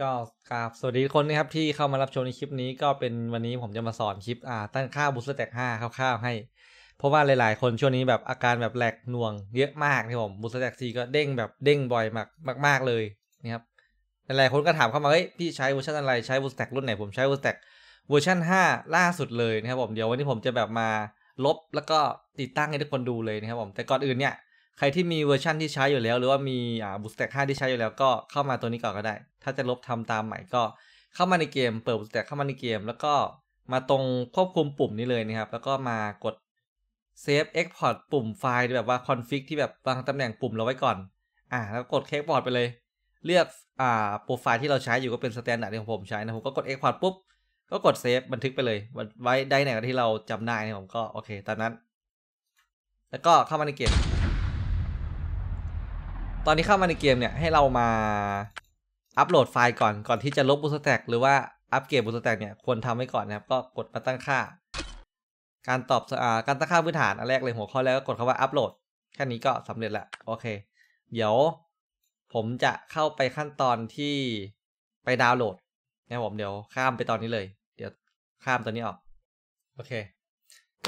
ก็กราบสวัสดีคนนะครับที่เข้ามารับชมในคลิป นี้ก็เป็นวันนี้ผมจะมาสอนคลิปอ่าตั้งค่าบูสเตอร์แตกห้าคร่าวๆให้ เพราะว่าหลาย ๆ คนช่วงนี้แบบอาการแบบแหลกหน่วงเยอะมากนะผมบูสเตอร์แต็กซีก็เด้งแบบเด้งบ่อยมากมาก ๆ เลยนะครับหลายๆคนก็ถามเข้ามาเฮ้ยพี่ใช้เวอร์ชันอะไรใช้บูสเตอร์แ็กรุ่นไหนผมใช้บูสเตอร์แ็กเวอร์ชัน5 ล่าสุดเลยนะครับผมเดี๋ยววันนี้ผมจะแบบมาลบแล้วก็ติดตั้งให้ทุกคนดูเลยนะครับผมแต่ก่อนอื่นเนี่ยใครที่มีเวอร์ชั่นที่ใช้อยู่แล้ว หรือว่ามีอ่าบูสแต็กห้าที่ใช้อยู่แล้วก็เข้ามาตัวนี้ก่อนก็ได้ ถ้าจะลบทำตามใหม่ก็เข้ามาในเกม เปิดบูสแต็กเข้ามาในเกมแล้วก็มาตรงควบคุมปุ่มนี้เลยนะครับ แล้วก็มากดเซฟเอ็กพอร์ตปุ่มไฟล์แบบว่าคอนฟิกที่แบบวางตำแหน่งปุ่มเราไว้ก่อนอ่าแล้วกดเ e พอร์ตไปเลย เลือกอ่าโปรไฟล์ที่เราใช้อยู่ก็เป็นสแตนดาร์ดที่ผมใช้นะผมก็กดเอ็กพอร์ตปุ๊บก็กดเซฟบันทึกไปเลย ไว้ได้ไหนที่เราจำได้นะผมก็โอเคตอนนั้น แล้วก็เข้ามาในเกมตอนนี้เข้ามาในเกมเนี่ยให้เรามาอัปโหลดไฟล์ก่อนก่อนที่จะลบบูสต์แต็กหรือว่าอัปเกรดบูสต์แต็กเนี่ยควรทำไว้ก่อนนะครับก็กดมาตั้งค่าการตอบการตั้งค่าพื้นฐานอันแรกเลยหัวข้อ แล้วก็กดคาว่าอัปโหลดแค่นี้ก็สำเร็จละโอเค เดี๋ยวผมจะเข้าไปขั้นตอนที่ไปดาวน์โหลด นะผมเดี๋ยวข้ามไปตอนนี้เลย เดี๋ยวข้ามตอนนี้ออก โอเค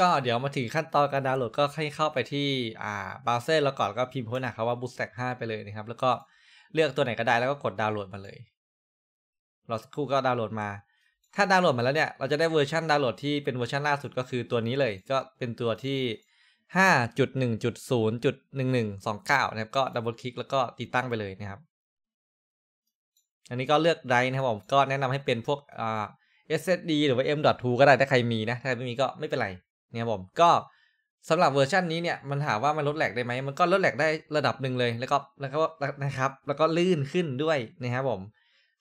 ก็เดี๋ยวมาถึงขั้นตอนการดาวน์โหลดก็ให้เข้าไปที่อ่าบราวเซอร์แล้วก่อนก็พิมพ์ค้นหาคำว่า Bootstrap 5ไปเลยนะครับ แล้วก็เลือกตัวไหนก็ได้แล้วก็กดดาวน์โหลดมาเลยรอสักครู่ก็ดาวน์โหลดมา ถ้าดาวน์โหลดมาแล้วเนี่ย เราจะได้เวอร์ชันดาวน์โหลดที่เป็นเวอร์ชันล่าสุดก็คือตัวนี้เลย ก็เป็นตัวที่ 5.1.0.1129นึ่งงจุนนนหะครับก็ดับเบิลคลิกแล้วก็ติดตั้งไปเลยนะครับ อันนี้ก็เลือกไดร์นะครับ ผมก็แนะนำให้เป็นพวกอ่า SSD หรือว่า M.2 ก็ได้ถ้าใครมีนะถ้าไม่มีก็ไม่เป็นไรเนี่ยผมก็สำหรับเวอร์ชันนี้เนี่ยมันถามว่ามันลดแหลกได้ไหมมันก็ลดแหลกได้ระดับหนึ่งเลยแล้วก็แล้วก็นะครับ แล้วก็ลื่นขึ้นด้วยนะครับผม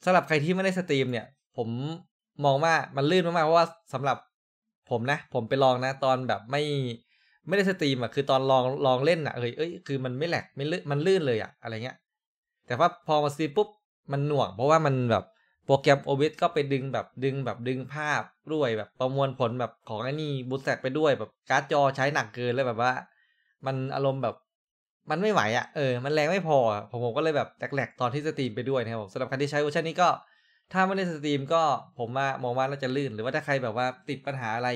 สำหรับใครที่ไม่ได้สตรีมเนี่ย ผมมองว่ามันลื่นมากๆเพราะว่าสำหรับผมนะผมไปลองนะตอนแบบไม่ไม่ได้สตรีมอ่ะคือตอนลองลองเล่นอ่ะเอ้ยเอ้ยคือมันไม่แหลกไม่ลื่นมันลื่นเลยอ่ะอะไรเงี้ย แต่ว่าพอมาสตรีมปุ๊บมันหน่วงเพราะว่ามันแบบโปรแกรม OBS ก็ไปดึงแบบดึงแบบดึงภาพด้วยแบบประมวลผลแบบของไอ้นี่บูตแซกไปด้วยแบบ การ์ดจอใช้หนักเกินเลยแบบว่า มันอารมณ์แบบ มันไม่ไหวอะ่ะ เออ มันแรงไม่พอผมผมก็เลยแบบแหลกๆตอนที่สตรีมไปด้วยนะครับสำหรับใครที่ใช้เวอร์ชันนี้ก็ ถ้าไม่ได้สตรีม ก็ผมว่ามองว่าน่าจะลื่น หรือว่าถ้าใครแบบว่าติดปัญหาอะไร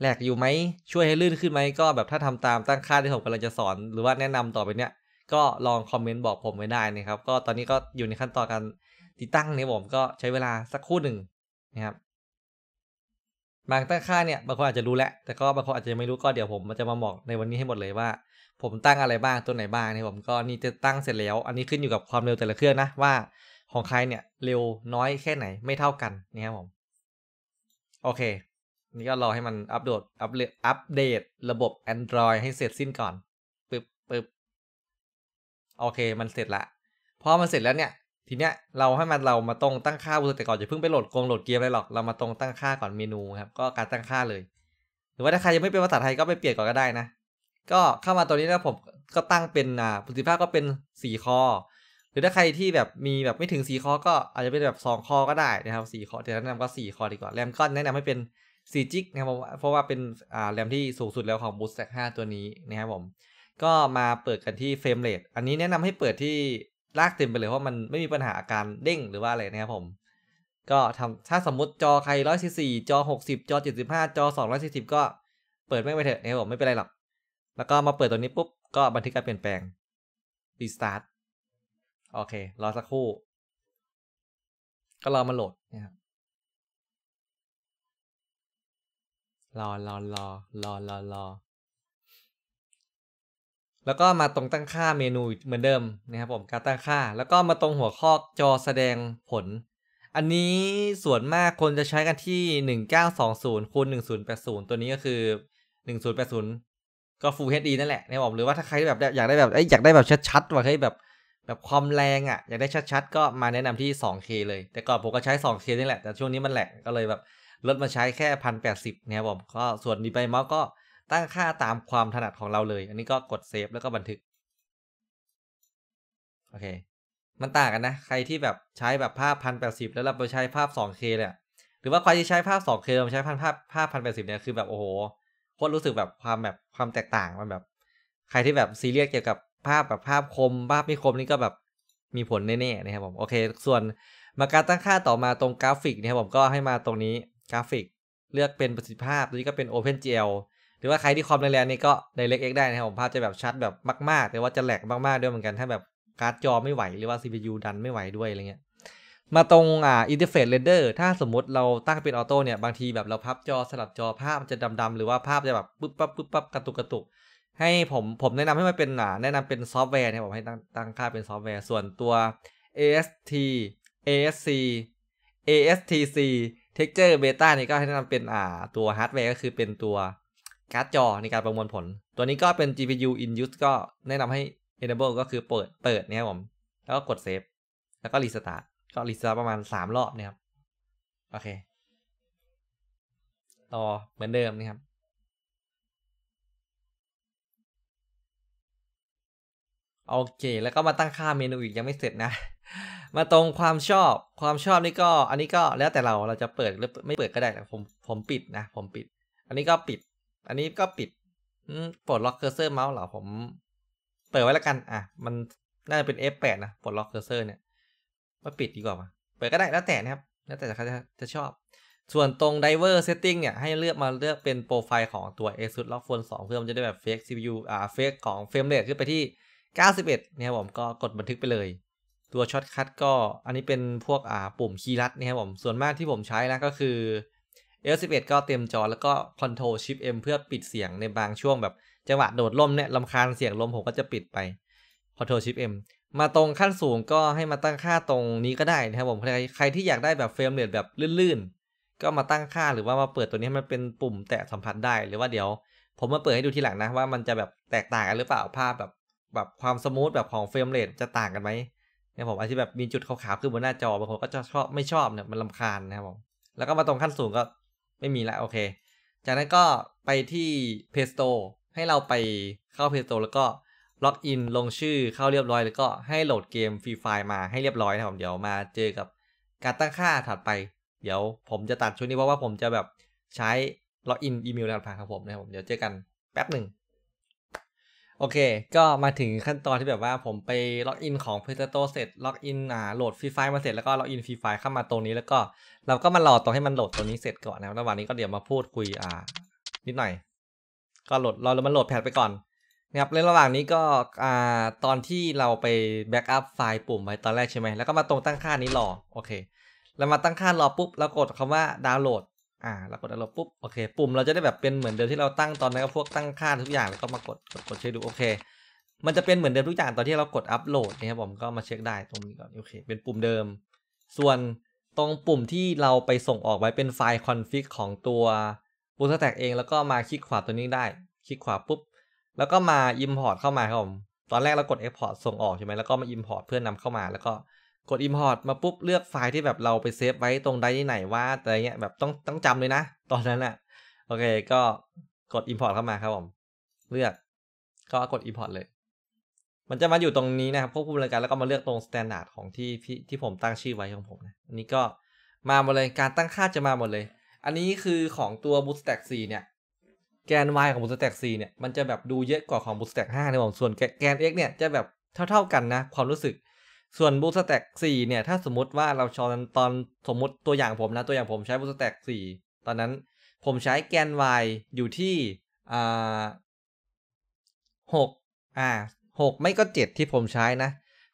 แหลกอยู่ไหมช่วยให้ลื่นขึ้นไหมก็แบบถ้าทำตามตั้งค่าที่ผมกำลังจะสอน หรือว่าแนะนำต่อไปเนี้ย ก็ลองคอมเมนต์บอกผมไว้ได้นะครับ ก็ตอนนี้ก็อยู่ในขั้นตอนการติดตั้งเนี่ยผมก็ใช้เวลาสักคู่หนึ่งนะครับบางตั้งค่าเนี่ยบางคนอาจจะรู้แหละแต่ก็บางคนอาจจะไม่รู้ก็เดี๋ยวผมจะมาบอกในวันนี้ให้หมดเลยว่าผมตั้งอะไรบ้างตัวไหนบ้างเนี่ยผมก็ นี่จะตั้งเสร็จแล้ว อันนี้ขึ้นอยู่กับความเร็วแต่ละเครื่องนะว่าของใครเนี่ย เร็วน้อยแค่ไหนไม่เท่ากันนะครับผมโอเคนี่ก็รอให้มันอัปโหลดอัปอัปเดตระบบ Android ให้เสร็จสิ้นก่อนปึ๊บปึ๊บโอเค มันเสร็จละพอมันเสร็จแล้วเนี่ยทีเนี้ยเราให้มันเรามาตรงตั้งค่าแต่ก่อนจะเพิ่งไปโหลดกงโหลดเกมอะไรหรอกเรามาตรงตั้งค่าก่อนเมนูครับก็การตั้งค่าเลย หรือว่าถ้าใครยังไม่เป็นภาษาไทยก็ไปเปลี่ยนก่อนก็ได้นะ ก็เข้ามาตัวนี้แล้วผมก็ตั้งเป็นอ่าประสิทธิภาพก็เป็นสี่คอ หรือถ้าใครที่แบบมีแบบไม่ถึงสี่คอ ก็อาจจะเป็นแบบสองคอก็ได้นะครับสี่คอแต่แนะนำก็สี่คอ ดีกว่าแรมก็แนะนำให้เป็นสี่จิกนะครับเพราะว่าเป็นอ่าแรมที่สูงสุดแล้วของูสต์แท็กห้าตัวนี้นะครับผมก็มาเปิดกันที่เฟรมเรทอันนี้แนะนำให้เปิดที่ลากเต็มไปเลยเพราะมันไม่มีปัญหาอาการเด้งหรือว่าอะไรนะครับผม ก็ทำถ้าสมมติจอใครร้อยสี่สี่จอหกสิบจอเจ็ดสิบห้าจอสองร้อยสี่สิบก็เปิดไม่ไปเถอะนะครับผมไม่เป็นไรหรอก แล้วก็มาเปิดตัวนี้ปุ๊บ ก็บันทึกการเปลี่ยนแปลง รีสตาร์ทโอเค รอสักครู่ ก็รอมาโหลดนะครับรอรอรอรอรอรอแล้วก็มาตรงตั้งค่าเมนูเหมือนเดิมนะครับผมการตั้งค่า แล้วก็มาตรงหัวข้อจอแสดงผล อันนี้ส่วนมากคนจะใช้กันที่ 1920คูณ1080 ตัวนี้ก็คือ 1080 ก็ Full HD นั่นแหละนะครับผมหรือว่าถ้าใครแบบอยากได้แบบอยากได้แบบชัดๆ ว่าให้แบบแบบความแรงอะ่ะอยากได้ชัดๆ ก็มาแนะนำที่ 2K เลย แต่ก่อนผมก็ใช้ 2K นี่แหละแต่ช่วงนี้มันแหลกก็เลยแบบลดมาใช้แค่ 1080 นะครับผมก็ส่วนดีไปมาก็ตั้งค่าตามความถนัดของเราเลย อันนี้ก็กดเซฟแล้วก็บันทึก โอเค มันต่างกันนะ ใครที่แบบใช้แบบภาพพันแปดสิบแล้วเราไปใช้ภาพสองเคเนี่ยหรือว่าใครที่ใช้ภาพสองเคเราใช้พันภาพภาพพันแปดสิบเนี่ยคือแบบ โอ้โหโคตรรู้สึกแบบความแบบความแตกต่างมันแบบ ใครที่แบบซีเรียสเกี่ยวกับภาพแบบภาพคมภาพไม่คมนี่ก็แบบมีผลแน่ๆนะครับผมโอเคส่วนมาการตั้งค่าต่อมาตรงกราฟิกนะครับผมก็ให้มาตรงนี้กราฟิกเลือกเป็นประสิทธิภาพตัวนี้ก็เป็น OpenGL รือว่าใครที่คอมแรงๆนี่ก็ DirectX ได้นะครับผมภาพจะแบบชัดแบบมาก ๆ แต่ว่าจะแหลกมาก ๆด้วยเหมือนกันถ้าแบบการ์ดจอไม่ไหว หรือว่า CPU ดันไม่ไหวด้วยอะไรเงี้ยมาตรงอ่าอินเทอร์เฟซเรนเดอร์ถ้าสมมติเราตั้งเป็นออโต้เนี่ย บางทีแบบเราพับจอสลับจอภาพมันจะดำ ๆ หรือว่าภาพจะแบบปึ๊บปั๊บปุ๊บปั๊บกระตุกกระตุกให้ผมผมแนะนำให้มันเป็นอ่าแนะนำเป็นซอฟต์แวร์เนี่ยผมให้ตั้งตั้งค่าเป็นซอฟต์แวร์ส่วนตัว AST ASC ASTC Texture Beta นี่ก็ให้แนะนำเป็นอ่าตัวฮาร์ดแวร์ก็คือเป็นตัวการ์ดจอในการประมวลผล ตัวนี้ก็เป็น GPU in use ก็แนะนำให้ enable ก็คือเปิด เปิดนะครับผม แล้วก็กด save แล้วก็ีสตาร์ทก็ีสตาร์ทประมาณ3รอบนะครับ โอเค ต่อเหมือนเดิมนะครับ โอเค แล้วก็มาตั้งค่าเมนูอีก ยังไม่เสร็จนะ มาตรงความชอบ ความชอบนี่ก็ อันนี้ก็แล้วแต่เรา เราจะเปิดหรือไม่เปิดก็ได้แผม ผมปิดนะ ผมปิด อันนี้ก็ปิดอันนี้ก็ปิดปลดล็อกเคอร์เซอร์เมาส์เหรอผมเปิดไว้แล้วกัน อ่ะ มันน่าจะเป็น F8 นะปลดล็อกเคอร์เซอร์เนี่ยมาปิดดีกว่ามาเปิดก็ได้ แล้วแต่นะครับแล้วแต่จะจะชอบ ส่วนตรง Diver Setting เนี่ย ให้เลือกมาเลือกเป็นโปรไฟล์ของตัว ASUS ROG Phone 2เพื่อมันจะได้แบบ Fake CPU อ่า Fake ของ Frame Rate ขึ้นไปที่ 91เนี่ยผมก็กดบันทึกไปเลย ตัวช็อตคัทก็อันนี้เป็นพวกอ่า ปุ่มคีย์ลัดนะครับผมส่วนมากที่ผมใช้นะก็คือ L11 ก็เต็มจอแล้วก็คอนโทรลชิป M เพื่อปิดเสียงในบางช่วงแบบจังหวะโดดล่มเนี่ยลำคาญเสียงลมผมก็จะปิดไปคอนโทรลชิป M มาตรงขั้นสูงก็ให้มาตั้งค่าตรงนี้ก็ได้นะครับผม ใครที่อยากได้แบบเฟรมเรทแบบ ลื่น ๆ ก็มาตั้งค่าหรือว่ามาเปิดตัวนี้มันเป็นปุ่มแตะสัมผัสได้หรือว่าเดี๋ยวผมมาเปิดให้ดูทีหลังนะว่ามันจะแบบแตกต่างกันหรือเปล่าภาพแบบแบบความสมูทแบบของเฟรมเรทจะต่างกันไหมเนี่ยผมอาที่แบบมีจุดขาวๆขึ้นบนหน้าจอบางคนก็จะชอบไม่ชอบเนี่ยมันลำคาญนะครับผมแล้วก็มาตรงขั้นสูงก็ไม่มีละโอเค จากนั้นก็ไปที่ Play Store ให้เราไปเข้า Play Store แล้วก็ล็อกอินลงชื่อเข้าเรียบร้อย แล้วก็ให้โหลดเกมฟรีไฟล์มาให้เรียบร้อยนะครับเดี๋ยวมาเจอกับการตั้งค่าถัดไป เดี๋ยวผมจะตัดช่วงนี้เพราะว่าผมจะแบบใช้ล็อกอินอีเมลผ่านครับผมนะครับผม เดี๋ยวเจอกันแป๊บหนึ่งโอเค ก็มาถึงขั้นตอนที่แบบว่าผมไปล็อกอินของ p พ e s e โตเสร็จ ล็อกอินอ่าโหลดฟรีไฟล์มาเสร็จแล้วก็ล็อกอินฟรีไฟล์เข้ามาตรงนี้แล้วก็เราก็มารอตรงให้มันโหลดตรงนี้เสร็จก่อนนะ ระหว่างนี้ก็เดี๋ยวมาพูดคุยอ่านิดหน่อย ก็โหลดรอมันโหลดแพทไปก่อนนะครับในระหว่างนี้ก็อ่าตอนที่เราไปแบ็กอัพไฟล์ปุ่มไว้ตอนแรกใช่ไหมแล้วก็มาตรงตั้งค่านี้รอ โอเคแล้วมาตั้งค่ารอปุ๊บเรากดคำว่าดาวน์โหลดอ่าเรากดอารมณ์ปุ๊บโอเค ปุ่มเราจะได้แบบเป็นเหมือนเดิมที่เราตั้งตอนนั้นก็พวกตั้งค่าทุกอย่างแล้วก็มากดกดเช็คดูโอเค มันจะเป็นเหมือนเดิมทุกอย่าง ตอนที่เรากดอัปโหลดนะครับผมก็มาเช็คได้ตรงนี้ก่อนโอเค เป็นปุ่มเดิมส่วนตรงปุ่มที่เราไปส่งออกไว้เป็นไฟล์คอนฟิกของตัวบูสแต็กเองแล้วก็มาคลิกขวาตัวนี้ได้ คลิกขวาปุ๊บแล้วก็มา Import เข้ามาครับผมตอนแรกเรากด Export ส่งออกใช่ไหมแล้วก็มา Import เพื่อนนำเข้ามาแล้วก็กด Import มาปุ๊บเลือกไฟล์ที่แบบเราไปเซฟไว้ตรงใดที่ไหนว่าอะไรเงี้ยแบบต้องต้องจำเลยนะ ตอนนั้นอะโอเคก็กด Import เข้ามาครับผม เลือก ก็กด Import เลย มันจะมาอยู่ตรงนี้นะครับควบคุมรายการแล้วก็มาเลือกตรง Standard ของที่ที่ที่ผมตั้งชื่อไว้ของผมนะอันนี้ก็มาหมดเลย การตั้งค่าจะมาหมดเลย อันนี้คือของตัว b o o t s t a c k 4 เนี่ย แกน y ของ b o o t s t a c k 4เนี่ย มันจะแบบดูเยอะกว่าของ b o o t s t a c k 5นะผมส่วนแกน x เนี่ยจะแบบเท่า ๆกันนะความรู้สึกส่วนบูสแต็กสี่เนี่ย ถ้าสมมติว่าเราชอนตอนสมมติตัวอย่างผมนะ ตัวอย่างผมใช้บูสแต็กสี่ตอนนั้นผมใช้แกน y อยู่ที่อ่าหกอ่าหกไม่ก็เจ็ดที่ผมใช้นะ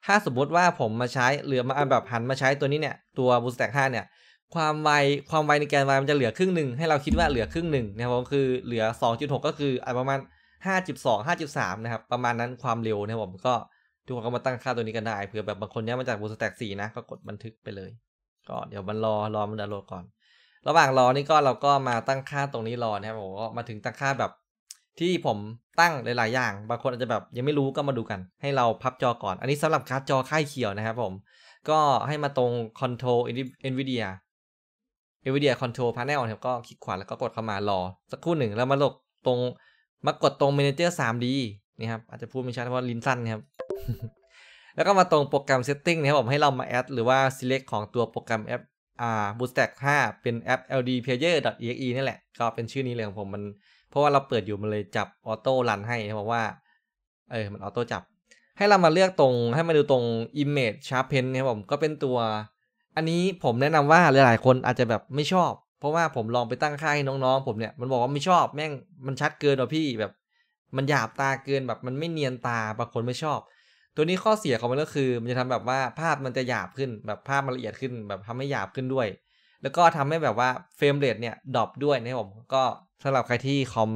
ถ้าสมมติว่าผมมาใช้เหลือมาแบบหันมาใช้ตัวนี้เนี่ย ตัวบูสแต็กห้าเนี่ย ความไวความไวในแกน y มันจะเหลือครึ่งหนึ่งให้เราคิดว่าเหลือครึ่งหนึ่งนะครับผมคือเหลือสองจุดหกก็คือประมาณห้าจุดสองห้าจุดสามนะครับประมาณนั้นความเร็วนะครับผมก็ทุกคนก็มาตั้งค่าตัวนี้กันได้เผื่อแบบบางคนเนี้ยมาจากบูสแต็กสี่นะ ก็กดบันทึกไปเลย ก็ เดี๋ยวมันรอรอมันดาวน์โหลดก่อน ระหว่างรอนี่ก็เราก็มาตั้งค่าตรงนี้รอนะครับผมก็มาถึงตั้งค่าแบบ ที่ผมตั้งหลายๆอย่างบางคนอาจจะแบบยังไม่รู้ก็มาดูกัน ให้เราพับจอก่อน อันนี้สำหรับการ์ดจอค่ายเขียวนะครับผม ก็ให้มาตรง control nvidia nvidia control panel ครับก็คลิกขวาแล้วก็กดเข้ามารอสักครู่หนึ่งแล้วมาลกตรงมากดตรง manager 3d นี่ครับอาจจะพูดไม่ชัดเพราะลิ้นสั้นนะครับแล้วก็มาตรงโปรแกรม setting นะครับผมให้เรามาแอดหรือว่า select ของตัวโปรแกรมแอปอ่า Bootstrap 5เป็นแอป LD Player exe นี่แหละ ก็เป็นชื่อนี้เลยของผมมันเพราะว่าเราเปิดอยู่มันเลยจับออโต้รันให้เพราะว่า เออมันออโต้จับ ให้เรามาเลือกตรงให้มาดูตรง image sharpen นะครับผมก็เป็นตัว อันนี้ผมแนะนำว่าหลายๆคนอาจจะแบบไม่ชอบ เพราะว่าผมลองไปตั้งค่าให้น้องๆ ผมเนี่ยมันบอกว่าไม่ชอบแม่งมันชัดเกินห่ะพี่แบบมันหยาบตาเกินแบบมันไม่เนียนตาบางคนไม่ชอบตัวนี้ข้อเสียของมันก็คือ มันจะทำแบบว่าภาพมันจะหยาบขึ้นแบบภาพมันละเอียดขึ้นแบบทำให้หยาบขึ้นด้วย แล้วก็ทำให้แบบว่าเฟรมเรทเนี่ยดรอปด้วยนะครับผมก็สำหรับใครที่คอม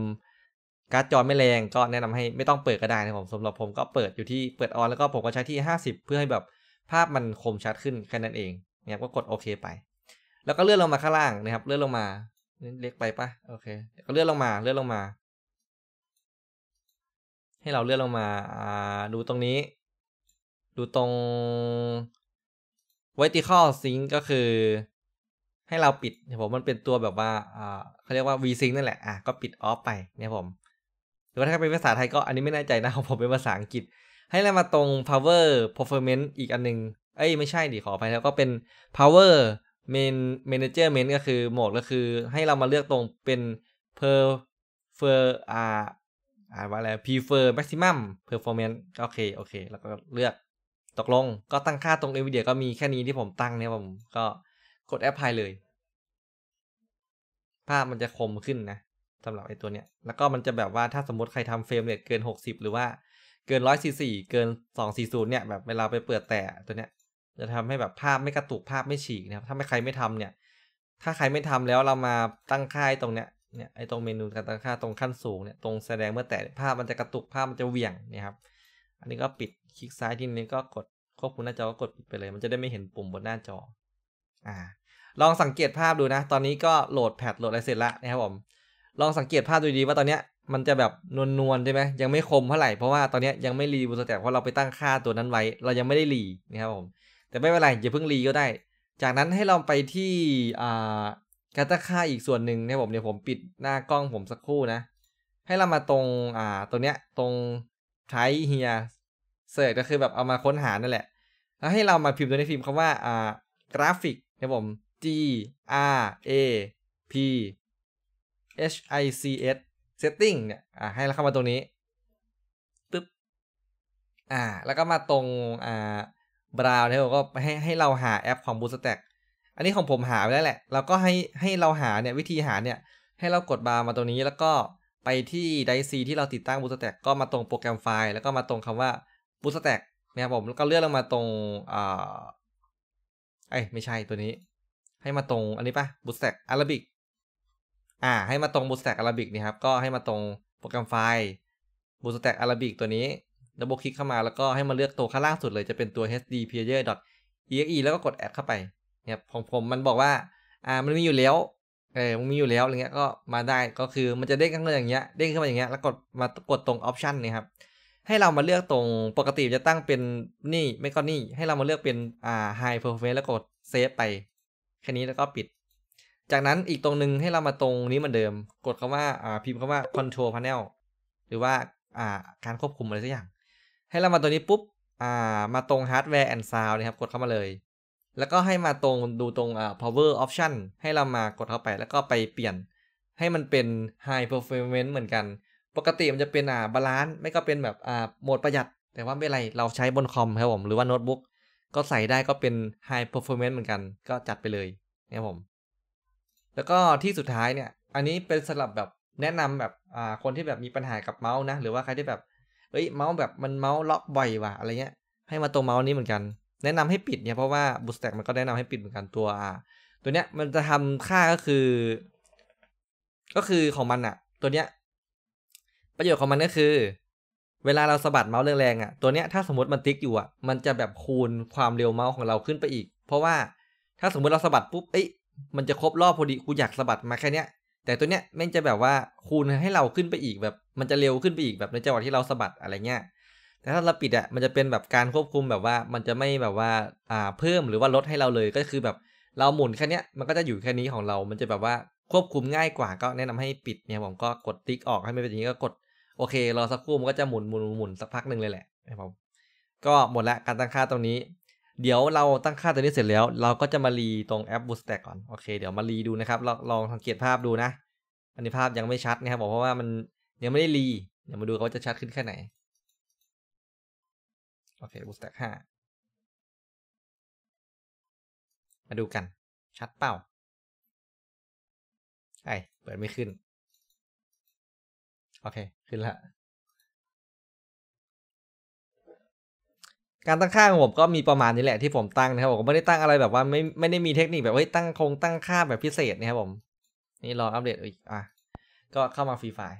การ์ดจอไม่แรงก็แนะนำให้ไม่ต้องเปิดก็ได้นะครับผมสำหรับผมก็เปิดอยู่ที่เปิดออนแล้วก็ผมก็ใช้ที่ 50 เพื่อให้แบบภาพมันคมชัดขึ้น แค่นั้นเองเนี่ยก็กดโอเคไป แล้วก็เลื่อนลงมาข้างล่างนะครับ เลื่อนลงมาเล็กไปปะโอเค ก็เลื่อนลงมาเลื่อนลงมา ให้เราเลื่อนลงมาดูตรงนี้ดูตรง vertical sync ก็คือ ให้เราปิดเนี่ยผมมันเป็นตัวแบบว่าเขาเรียกว่า v sync นั่นแหละอ่ะก็ปิดออฟไป เนี่ยผมหรือว่าถ้าเป็นภาษาไทยก็อันนี้ไม่แน่ใจนะของผมเป็นภาษาอังกฤษ ให้เรามาตรง power performance อีกอันนึง เอ้ย ไม่ใช่ดิขอไป แล้วก็เป็น power main management ก็คือโหมดก็คือให้เรามาเลือกตรงเป็น per per อ่าอ่าว่าอะไร prefer maximum performance โอเคโอเค แล้วก็เลือกตกลงก็ตั้งค่าตรง NVIDIA ก็มีแค่นี้ที่ผมตั้งเนี่ยผมก็กดแอปพลายเลย ภาพมันจะคมขึ้นนะสำหรับไอตัวเนี้ยแล้วก็มันจะแบบว่าถ้าสมมติใครทำเฟรมเรทเกิน 60 หรือว่า เกิน144เกิน 240เนี่ยแบบเวลาไปเปิดแต่ตัวเนี้ยจะทำให้แบบภาพไม่กระตุกภาพไม่ฉีกนะครับถ้าไม่ใครไม่ทำเนี่ย ถ้าใครไม่ทำแล้วเรามาตั้งค่าตรงเนี้ยเนี่ยไอตรงเมนูการตั้งค่าตรงขั้นสูงเนี่ยตรงแสดงเมื่อแต่ภาพมันจะกระตุกภาพมันจะเหวี่ยงนะครับ อันนี้ก็ปิดคลิกซ้ายทีนี้ก็กดควบคุมหน้าจอก็กดปิดไปเลย มันจะได้ไม่เห็นปุ่มบนหน้าจอ อ่า ลองสังเกตภาพดูนะตอนนี้ก็โหลดแพดโหลดอะไรเสร็จแล้วนะครับผม ลองสังเกตภาพดูดีว่าตอนเนี้ยมันจะแบบนวลๆใช่ไหมยังไม่คมเท่าไหร่เพราะว่าตอนนี้ยังไม่รีบูสแต็กเพราะเราไปตั้งค่าตัวนั้นไว้ เรายังไม่ได้รีนะครับผมแต่ไม่เป็นไรอย่าเพิ่งรีก็ได้ จากนั้นให้เราไปที่การตั้งค่าอีกส่วนหนึ่งนะครับผมเดี๋ยวผมปิดหน้ากล้องผมสักครู่นะ ให้เรามาตรงตรงเนี้ยตรงใช้เฮียเสิร์ชก็คือแบบเอามาค้นหานั่นแหละ แล้วให้เรามาพิมพ์ตัวในพิมพ์คำว่าอ่ากราฟิกนะผม G R A P H I C S setting เนี่ยอ่าให้เราเข้ามาตรงนี้ตึ๊บอ่าแล้วก็มาตรงอ่าบราวน์นี่ยก็ให้ให้เราหาแอปของ Bootstrap อันนี้ของผมหาไปแล้วแหละ แล้วก็ให้ให้เราหาเนี่ยวิธีหาเนี่ยให้เรากดบาร์มาตรงนี้แล้วก็ไปที่ไดซีที่เราติดตั้งบูสเต็กก็มาตรงโปรแกรมไฟล์แล้วก็มาตรงคำว่าบูสแต็กนะครับผมแล้วก็เลื่อนลงมาตรงอ่าไอ้ไม่ใช่ตัวนี้ ให้มาตรงอันนี้ปะบูสแต็กอาราบิกอ่าให้มาตรงบูสแต็กอาราบิกนี่ครับ ก็ให้มาตรงโปรแกรมไฟล์บูสแต็กอาราบิกตัวนี้ดับเบิลคลิกเข้ามาแล้วก็ให้มาเลือกตัวข้างล่างสุดเลยจะเป็นตัว hd player exe แล้วก็กด add เข้าไปเนี่ยของผมมันบอกว่าอ่า มันมีอยู่แล้วเออมันมีอยู่แล้วอะไรเงี้ยก็มาได้ก็คือมันจะเด้งขึ้นมาอย่างเงี้ยเด้งขึ้นมาอย่างเงี้ยแล้วกดมากดตรงออปชันนี่ครับให้เรามาเลือกตรงปกติจะตั้งเป็นนี่ไม่ก็นี่ ให้เรามาเลือกเป็นอ่า high performance แล้วกดเซฟไป แค่นี้แล้วก็ปิด จากนั้นอีกตรงหนึ่งให้เรามาตรงนี้เหมือนเดิม กดคำว่าอ่าพิมพ์คำว่า control panel หรือว่าอ่าการควบคุมอะไรสักอย่าง ให้เรามาตัวนี้ปุ๊บอ่ามาตรง hardware and sound นะครับกดเข้ามาเลย แล้วก็ให้มาตรงดูตรงอ่า power option ให้เรามากดเข้าไป แล้วก็ไปเปลี่ยนให้มันเป็น high performance เหมือนกันปกติมันจะเป็นอ่าบาลานซ์ไม่ก็เป็นแบบอ่าโหมดประหยัด แต่ว่าไม่ไร เราใช้บนคอมครับผมหรือว่าโน้ตบุ๊กก็ใส่ได้ก็เป็นไฮเปอร์ฟอร์แมนซ์เหมือนกัน ก็จัดไปเลยนะครับผม แล้วก็ที่สุดท้ายเนี่ย อันนี้เป็นสำหรับแบบแนะนำแบบอ่าคนที่แบบมีปัญหากับเมาส์นะ หรือว่าใครที่แบบเอ้ย เมาส์แบบมันเมาส์ล็อกบ่อยว่ะ อะไรเงี้ย ให้มาตัวเมาส์นี้เหมือนกันแนะนำให้ปิดเนี่ยเพราะว่าบูสแต็กมันก็แนะนำให้ปิดเหมือนกันตัวอ่า ตัวเนี้ยมันจะทำค่าก็คือ ก็คือของมันอะตัวเนี้ยประโยชน์ของมันก็คือ เวลาเราสะบัดเมาส์แรงๆอ่ะตัวเนี้ยถ้าสมมติมันติ๊กอยู่อ่ะมันจะแบบคูณความเร็วเมาส์ของเราขึ้นไปอีก เพราะว่าถ้าสมมติเราสะบัดปุ๊บเอ้ะมันจะครบรอบพอดีกูอยากสะบัดมาแค่เนี้ยแต่ตัวเนี้ยแม่งจะแบบว่าคูณให้เราขึ้นไปอีกแบบมันจะเร็วขึ้นไปอีก แบบในจังหวะที่เราสะบัดอะไรเงี้ยแต่ถ้าเราปิดอ่ะมันจะเป็นแบบการควบคุมแบบว่ามันจะไม่แบบว่าอ่าเพิ่มหรือว่าลดให้เราเลยก็คือแบบเราหมุนแค่เนี้ยมันก็จะอยู่แค่นี้ของเรา มันจะแบบว่าควบคุมง่ายกว่าก็แนะนำให้ปิด เนี่ยผมก็กดติ๊กออกให้ไม่เป็นอย่างนี้ก็กดโอเค รอสักครู่มันก็จะหมุนหมุนหมุนสักพักหนึ่งเลยแหละนะครับผมก็หมดละการตั้งค่าตรงนี้ เดี๋ยวเราตั้งค่าตัวนี้เสร็จแล้ว เราก็จะมารีตรงแอปบูส t ต็กก่อนโอเค เดี๋ยวมารีดูนะครับลองลองสังเกตภาพดูนะ อันนี้ภาพยังไม่ชัดนะครับเพราะว่ามันยังไม่ได้รีเดี๋ยวมาดูเขาจะชัดขึ้นแค่ไหนโอเคบูส t ต็กห้ามาดูกันชัดเปล่าไอ้เปิดไม่ขึ้น โอเค ขึ้นละการตั้งค่าของผมก็มีประมาณนี้แหละที่ผมตั้งนะครับ ผมไม่ได้ตั้งอะไร แบบว่าไม่ไม่ได้มีเทคนิคแบบเฮ้ย ตั้งคงตั้งค่าแบบพิเศษนะครับผม นี่รออัปเดตอีกอ่ะ ก็เข้ามาฟรีไฟล์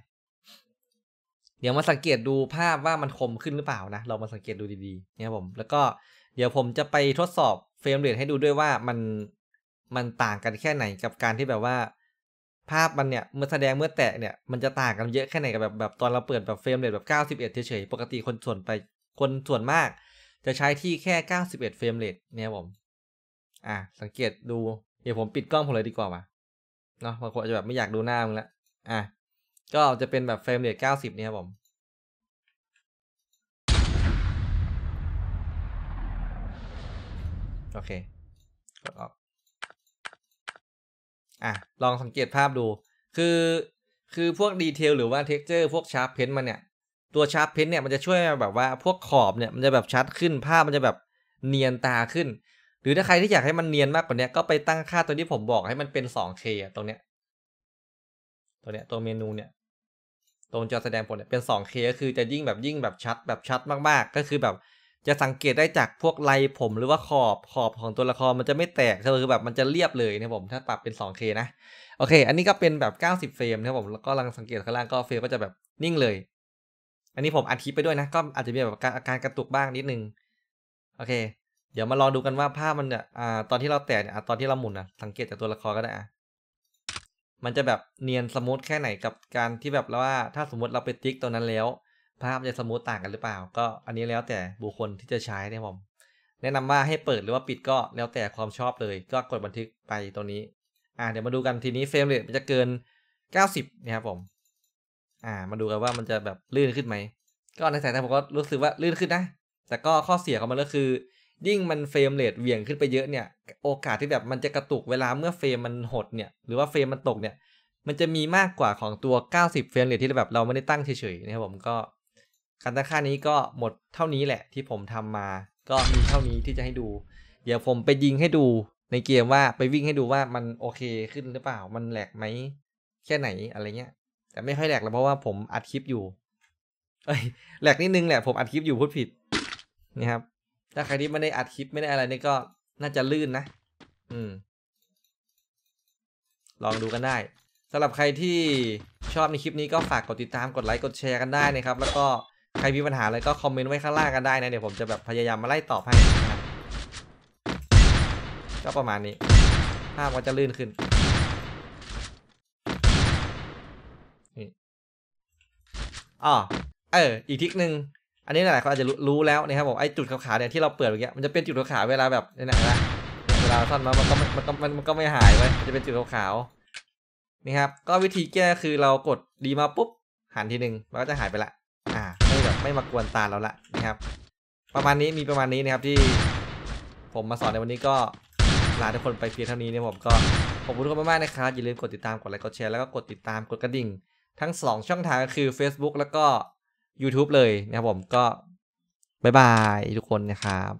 เดี๋ยวมาสังเกตดูภาพว่ามันคมขึ้นหรือเปล่านะเรามาสังเกตดูดีๆนะครับผมแล้วก็เดี๋ยวผมจะไปทดสอบเฟรมเรทให้ดูด้วยว่ามันมันต่างกันแค่ไหนกับการที่แบบว่าภาพมันเนี่ยเมื่อแสดงเมื่อแตะเนี่ยมันจะต่างกันเยอะแค่ไหนกับแบบแบบตอนเราเปิดแบบเฟรมเรทแบบ 91เฉยๆปกติคนส่วนไปคนส่วนมาก จะใช้ที่แค่91เฟรมเรทเนี่ยผม อ่ะสังเกตดู เดี๋ยวผมปิดกล้องผมเลยดีกว่า่ะเนาะบางคนจะแบบไม่อยากดูหน้ามึงละอ่ะก็จะเป็นแบบเฟรมเรท90เนี่ยผมโอเคกดออกอ่ะลองสังเกตภาพดู คือ คือพวกดีเทลหรือว่าเท็กเจอร์พวกชาร์ปเพนต์มันเนี่ย ตัวชาร์ปเพนต์เนี่ยมันจะช่วยแบบว่าพวกขอบเนี่ยมันจะแบบชัดขึ้น ภาพมันจะแบบเนียนตาขึ้น หรือถ้าใครที่อยากให้มันเนียนมากกว่านี้ก็ไปตั้งค่าตัวที่ผมบอก ให้มันเป็น 2K ตรงเนี้ยตัวเนี้ยตัวเมนูเนี่ย ตรงจอแสดงผลเนี่ยเป็น 2K ก็คือจะยิ่งแบบยิ่งแบบชัด แบบชัดมาก ๆ ก็คือแบบจะสังเกตได้จากพวกไลผมหรือว่าขอบขอบของตัวละครมันจะไม่แตกคือแบบมันจะเรียบเลยนะผมถ้าปรับเป็น 2K นะ โอเค อันนี้ก็เป็นแบบ 90 เฟรมนะครับผมแล้วก็ลังสังเกตข้างล่างก็เฟรมก็จะแบบนิ่งเลย อันนี้ผมอัดคลิปไปด้วยนะ ก็อาจจะมีแบบอาการกระตุกบ้างนิดนึง โอเค เดี๋ยวมาลองดูกันว่าภาพมันเนี่ยอ่า ตอนที่เราแตะเนี่ยตอนที่เราหมุนนะสังเกตจากตัวละครก็ได้อะมันจะแบบเนียนสมูทแค่ไหนกับการที่แบบว่า ถ้าสมมติเราไปติ๊กตัวนั้นแล้วภาพจะสมูทต่างกันหรือเปล่าก็อันนี้แล้วแต่บุคคลที่จะใช้นะผม แนะนำว่าให้เปิดหรือว่าปิดก็แล้วแต่ความชอบเลยก็กดบันทึกไปตรงนี้ อ่า เดี๋ยวมาดูกันทีนี้เฟรมเรทมันจะเกิน 90นะครับผมอ่ามาดูกันว่ามันจะแบบลื่นขึ้นไหม ก็ในสายตาผมก็รู้สึกว่าลื่นขึ้นนะ แต่ก็ข้อเสียของมันก็คือยิ่งมันเฟรมเรทเวี่ยงขึ้นไปเยอะเนี่ยโอกาสที่แบบมันจะกระตุกเวลาเมื่อเฟรมมันหดเนี่ยหรือว่าเฟรมมันตกเนี่ย มันจะมีมากกว่าของตัว 90 เฟรมเรทที่แบบเราไม่ได้ตั้งเฉยๆนะครับผมก็คันตะค่านี้ก็หมดเท่านี้แหละที่ผมทำมา ก็มีเท่านี้ที่จะให้ดู เดี๋ยวผมไปยิงให้ดูในเกมว่าไปวิ่งให้ดูว่ามันโอเคขึ้นหรือเปล่า มันแหลกไหม แค่ไหนอะไรเงี้ย แต่ไม่ค่อยแหลกแล้วเพราะว่าผมอัดคลิปอยู่ เอ้ยแหลกนิดนึงแหละผมอัดคลิปอยู่พูดผิดนะครับ ถ้าใครที่ไม่ได้อัดคลิปไม่ได้อะไรนี่ก็น่าจะลื่นนะ อืม ลองดูกันได้สำหรับใครที่ชอบในคลิปนี้ก็ฝากกดติดตามกดไลค์กดแชร์กันได้นะครับ แล้วก็ใครมีปัญหาอะไร ก็คอมเมนต์ไว้ข้างล่างกันได้นะเดี๋ยวผมจะแบบพยายามมาไล่ตอบให้นะก็ประมาณนี้ภาพก็จะลื่นขึ้นอ๋อเอออีกทิกหนึ่งอันนี้หลายคนอาจจะรู้แล้วนะครับผมไอ้จุดขาวๆเนี่ยที่เราเปิดอย่างเงี้ยมันจะเป็นจุดขาวๆเวลาแบบนี่นะนะเวลาส่อนมามันก็มันก็มันก็ไม่หายไปจะเป็นจุดขาวๆนี่ครับ ก็วิธีแก้คือเรากดดีมาปุ๊บหันทีหนึ่งมันก็จะหายไปละไม่มากวนตาเราละนะครับ ประมาณนี้มีประมาณนี้นะครับที่ผมมาสอนในวันนี้ก็ลาทุกคนไปเพียงเท่านี้นะผมก็ขอบคุณทุกคนมากๆนะครับ อย่าลืมกดติดตามกดไลค์กดแชร์ แล้วก็กดติดตามกดกระดิ่ง ทั้ง 2 ช่องทางก็คือ Facebook แล้วก็ YouTube เลยนะครับผมก็บายบายทุกคนนะครับ